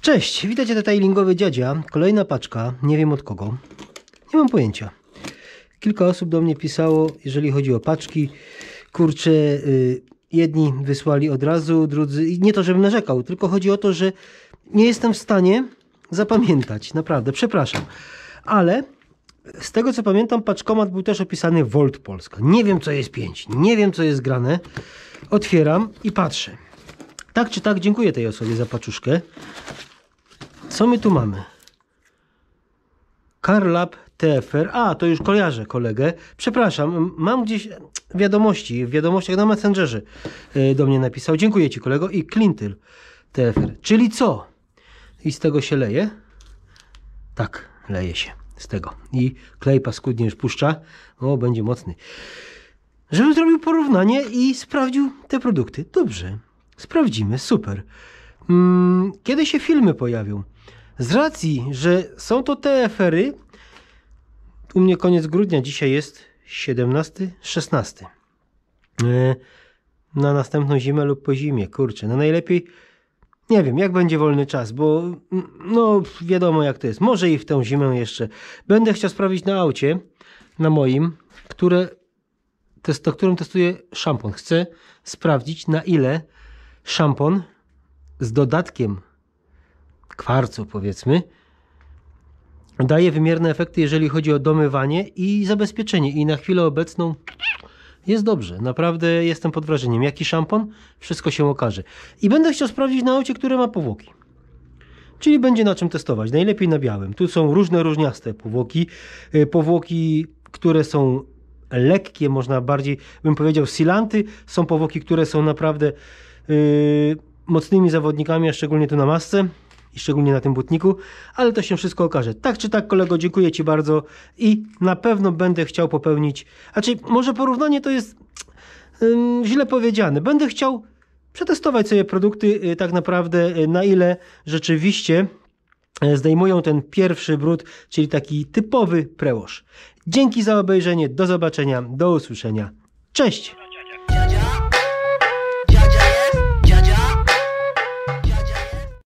Cześć, witajcie detailingowy dziadzia. Kolejna paczka, nie wiem od kogo. Nie mam pojęcia. Kilka osób do mnie pisało, jeżeli chodzi o paczki. Kurczę, yy, jedni wysłali od razu, drudzy... I nie to, żebym narzekał, tylko chodzi o to, że nie jestem w stanie zapamiętać. Naprawdę, przepraszam. Ale z tego co pamiętam, paczkomat był też opisany Volt Polska. Nie wiem co jest 5, nie wiem co jest grane. Otwieram i patrzę. Tak czy tak dziękuję tej osobie za paczuszkę. Co my tu mamy? Carlab TFR. A, to już kojarzę kolegę. Przepraszam, mam gdzieś e, wiadomości, w wiadomościach na Messengerze e, do mnie napisał. Dziękuję Ci kolego. I Clintyl TFR. Czyli co? I z tego się leje? Tak, leje się z tego. I klej paskudnie już puszcza. O, będzie mocny. Żebym zrobił porównanie i sprawdził te produkty. Dobrze. Sprawdzimy, super. Mm, kiedy się filmy pojawią? Z racji, że są to TFR-y, u mnie koniec grudnia, dzisiaj jest 17, 16. E, na następną zimę lub po zimie, kurczę, no najlepiej nie wiem, jak będzie wolny czas, bo mm, no wiadomo jak to jest. Może i w tę zimę jeszcze. Będę chciał sprawdzić na aucie, na moim, które, test, to, którym testuję szampon. Chcę sprawdzić na ile szampon z dodatkiem kwarcu, powiedzmy, daje wymierne efekty, jeżeli chodzi o domywanie i zabezpieczenie. I na chwilę obecną jest dobrze. Naprawdę jestem pod wrażeniem. Jaki szampon? Wszystko się okaże. I będę chciał sprawdzić na aucie, które ma powłoki. Czyli będzie na czym testować. Najlepiej na białym. Tu są różne, różniaste powłoki. Y, powłoki, które są lekkie, można bardziej, bym powiedział, silanty. Są powłoki, które są naprawdę Yy, mocnymi zawodnikami, a szczególnie tu na masce i szczególnie na tym butniku, ale to się wszystko okaże. Tak czy tak, kolego, dziękuję Ci bardzo i na pewno będę chciał popełnić, znaczy może porównanie to jest yy, źle powiedziane, będę chciał przetestować sobie produkty yy, tak naprawdę yy, na ile rzeczywiście y, zdejmują ten pierwszy brud, czyli taki typowy prełoż. Dzięki za obejrzenie, do zobaczenia, do usłyszenia. Cześć!